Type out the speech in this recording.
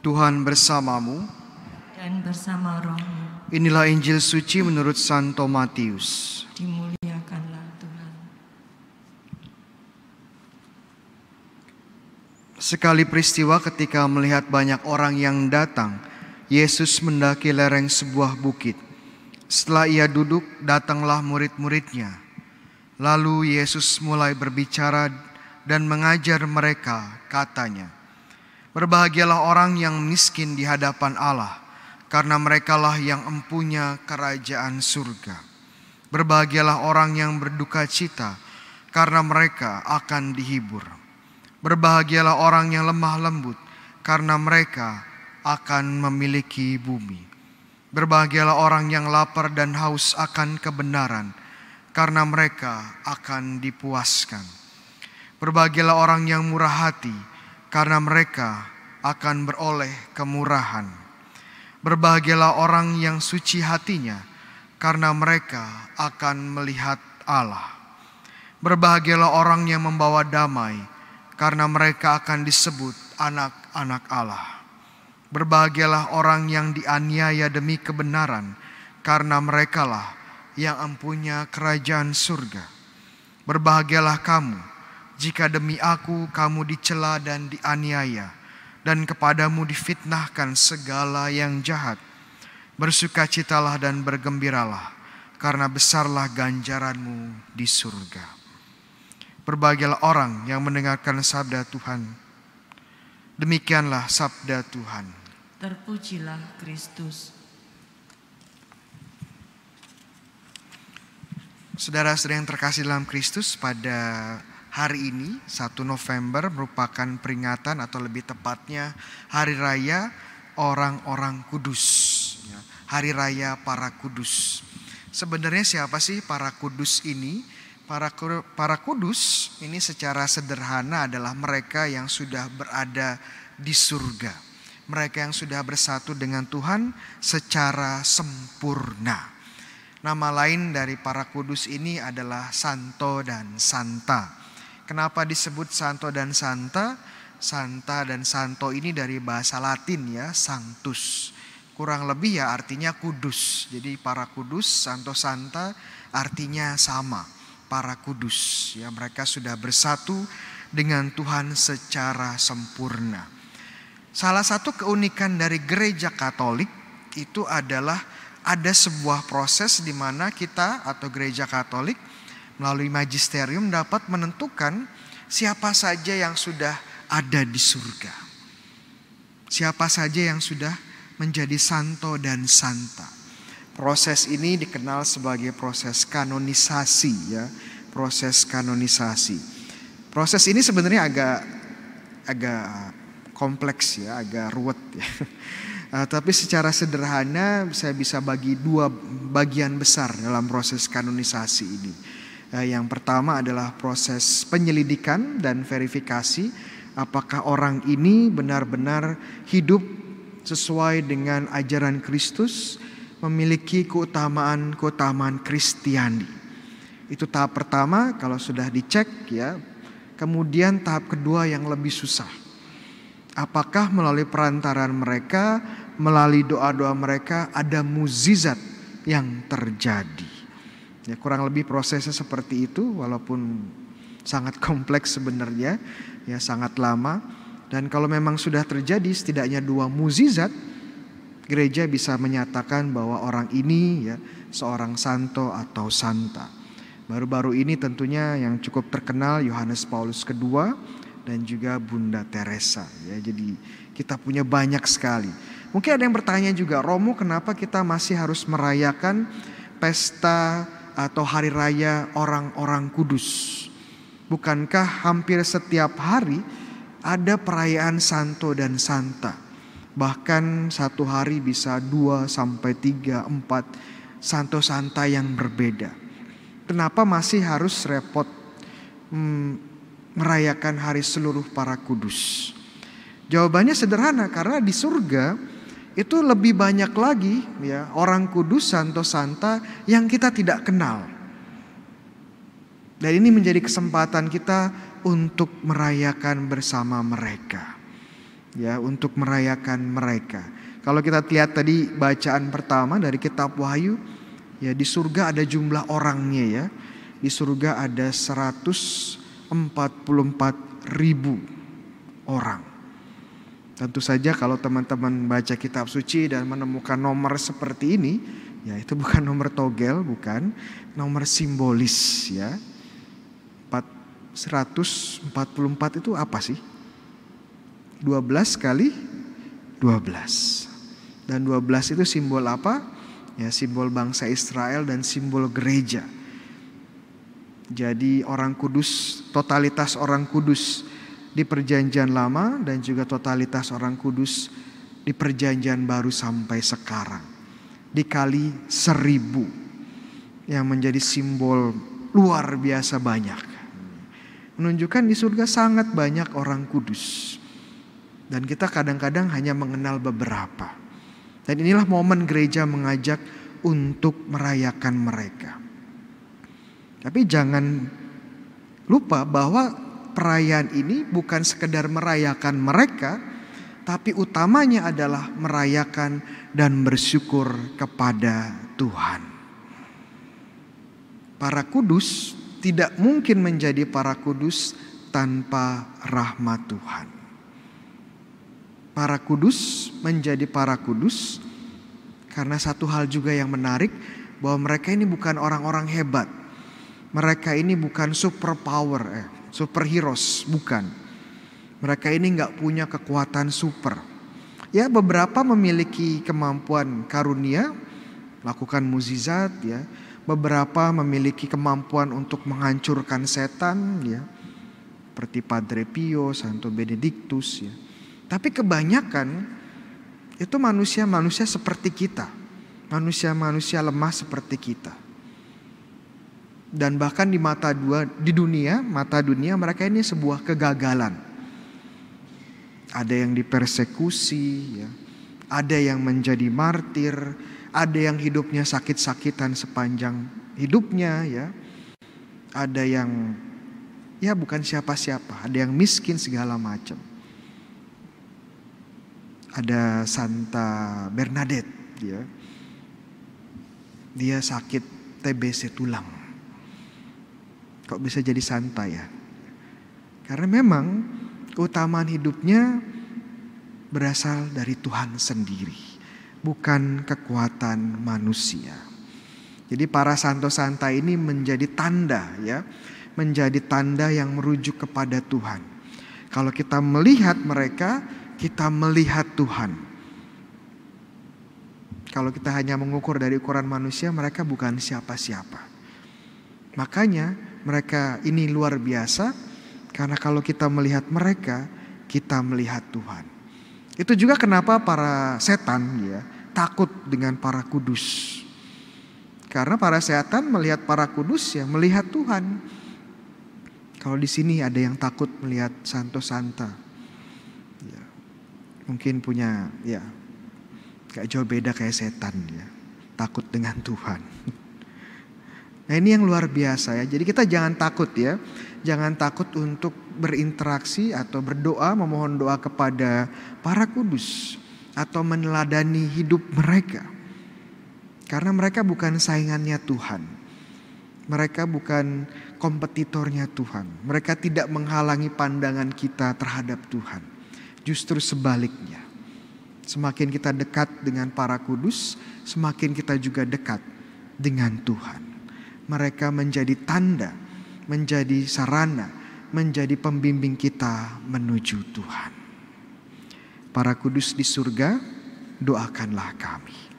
Tuhan bersamamu. Dan bersama rohmu. Inilah Injil suci menurut Santo Matius. Dimuliakanlah Tuhan. Sekali peristiwa ketika melihat banyak orang yang datang, Yesus mendaki lereng sebuah bukit. Setelah ia duduk, datanglah murid-muridnya. Lalu Yesus mulai berbicara dan mengajar mereka, katanya, Berbahagialah orang yang miskin di hadapan Allah, karena merekalah yang empunya kerajaan surga. Berbahagialah orang yang berduka cita, karena mereka akan dihibur. Berbahagialah orang yang lemah lembut, karena mereka akan memiliki bumi. Berbahagialah orang yang lapar dan haus akan kebenaran, karena mereka akan dipuaskan. Berbahagialah orang yang murah hati, karena mereka akan beroleh kemurahan. Berbahagialah orang yang suci hatinya, karena mereka akan melihat Allah. Berbahagialah orang yang membawa damai, karena mereka akan disebut anak-anak Allah. Berbahagialah orang yang dianiaya demi kebenaran, karena merekalah yang empunya kerajaan surga. Berbahagialah kamu jika demi aku kamu dicela dan dianiaya dan kepadamu difitnahkan segala yang jahat, bersukacitalah dan bergembiralah karena besarlah ganjaranmu di surga. Berbahagialah orang yang mendengarkan sabda Tuhan. Demikianlah sabda Tuhan. Terpujilah Kristus. Saudara-saudara yang terkasih dalam Kristus pada hari ini 1 November merupakan peringatan atau lebih tepatnya hari raya orang-orang kudus. Ya, hari raya para kudus. Sebenarnya siapa sih para kudus ini? Para, para kudus ini secara sederhana adalah mereka yang sudah berada di surga. Mereka yang sudah bersatu dengan Tuhan secara sempurna. Nama lain dari para kudus ini adalah Santo dan Santa Kenapa disebut santo dan santa? Santa dan santo ini dari bahasa Latin ya, sanctus. Kurang lebih ya artinya kudus. Jadi para kudus, santo santa artinya sama, para kudus. Ya mereka sudah bersatu dengan Tuhan secara sempurna. Salah satu keunikan dari gereja Katolik itu adalah ada sebuah proses di mana kita atau gereja Katolik melalui magisterium dapat menentukan siapa saja yang sudah ada di surga. Siapa saja yang sudah menjadi santo dan santa. Proses ini dikenal sebagai proses kanonisasi ya, proses kanonisasi. Proses ini sebenarnya agak agak kompleks ya, agak ruwet ya. Uh, tapi secara sederhana saya bisa bagi dua bagian besar dalam proses kanonisasi ini. Eh, yang pertama adalah proses penyelidikan dan verifikasi apakah orang ini benar-benar hidup sesuai dengan ajaran Kristus, memiliki keutamaan-keutamaan Kristiani. Itu tahap pertama kalau sudah dicek ya. Kemudian tahap kedua yang lebih susah. Apakah melalui perantaran mereka, melalui doa-doa mereka ada muzizat yang terjadi. Ya, kurang lebih prosesnya seperti itu walaupun sangat kompleks sebenarnya, ya sangat lama. Dan kalau memang sudah terjadi setidaknya dua muzizat, gereja bisa menyatakan bahwa orang ini ya seorang santo atau santa. Baru-baru ini tentunya yang cukup terkenal Yohanes Paulus II dan juga Bunda Teresa. Ya, jadi kita punya banyak sekali. Mungkin ada yang bertanya juga, Romo kenapa kita masih harus merayakan pesta atau hari raya orang-orang kudus. Bukankah hampir setiap hari ada perayaan santo dan santa? Bahkan satu hari bisa dua sampai tiga, empat santo santa yang berbeda. Kenapa masih harus repot hmm, merayakan hari seluruh para kudus? Jawabannya sederhana karena di surga itu lebih banyak lagi ya orang kudus santo santa yang kita tidak kenal. Dan ini menjadi kesempatan kita untuk merayakan bersama mereka. Ya, untuk merayakan mereka. Kalau kita lihat tadi bacaan pertama dari kitab Wahyu, ya di surga ada jumlah orangnya ya. Di surga ada 144 orang. Tentu saja kalau teman-teman baca kitab suci dan menemukan nomor seperti ini, ya itu bukan nomor togel, bukan nomor simbolis ya. 144 itu apa sih? 12 kali 12. Dan 12 itu simbol apa? Ya simbol bangsa Israel dan simbol gereja. Jadi orang kudus, totalitas orang kudus di perjanjian lama dan juga totalitas orang kudus di perjanjian baru sampai sekarang. Dikali seribu yang menjadi simbol luar biasa banyak. Menunjukkan di surga sangat banyak orang kudus. Dan kita kadang-kadang hanya mengenal beberapa. Dan inilah momen gereja mengajak untuk merayakan mereka. Tapi jangan lupa bahwa perayaan ini bukan sekedar merayakan mereka, tapi utamanya adalah merayakan dan bersyukur kepada Tuhan. Para kudus tidak mungkin menjadi para kudus tanpa rahmat Tuhan. Para kudus menjadi para kudus karena satu hal juga yang menarik bahwa mereka ini bukan orang-orang hebat. Mereka ini bukan superpower. Eh superheroes, bukan. Mereka ini nggak punya kekuatan super. Ya beberapa memiliki kemampuan karunia, lakukan muzizat ya. Beberapa memiliki kemampuan untuk menghancurkan setan ya. Seperti Padre Pio, Santo Benedictus ya. Tapi kebanyakan itu manusia-manusia seperti kita. Manusia-manusia lemah seperti kita dan bahkan di mata dua di dunia, mata dunia mereka ini sebuah kegagalan. Ada yang dipersekusi, ya. ada yang menjadi martir, ada yang hidupnya sakit-sakitan sepanjang hidupnya, ya. Ada yang ya bukan siapa-siapa, ada yang miskin segala macam. Ada Santa Bernadette, ya. Dia sakit TBC tulang kok bisa jadi santai ya? Karena memang keutamaan hidupnya berasal dari Tuhan sendiri, bukan kekuatan manusia. Jadi para santo santa ini menjadi tanda ya, menjadi tanda yang merujuk kepada Tuhan. Kalau kita melihat mereka, kita melihat Tuhan. Kalau kita hanya mengukur dari ukuran manusia, mereka bukan siapa-siapa. Makanya mereka ini luar biasa karena kalau kita melihat mereka, kita melihat Tuhan. Itu juga kenapa para setan ya takut dengan para kudus. Karena para setan melihat para kudus ya melihat Tuhan. Kalau di sini ada yang takut melihat Santo Santa. Ya, mungkin punya ya gak jauh beda kayak setan ya. Takut dengan Tuhan. Nah ini yang luar biasa ya. Jadi kita jangan takut ya. Jangan takut untuk berinteraksi atau berdoa memohon doa kepada para kudus. Atau meneladani hidup mereka. Karena mereka bukan saingannya Tuhan. Mereka bukan kompetitornya Tuhan. Mereka tidak menghalangi pandangan kita terhadap Tuhan. Justru sebaliknya. Semakin kita dekat dengan para kudus, semakin kita juga dekat dengan Tuhan mereka menjadi tanda, menjadi sarana, menjadi pembimbing kita menuju Tuhan. Para kudus di surga, doakanlah kami.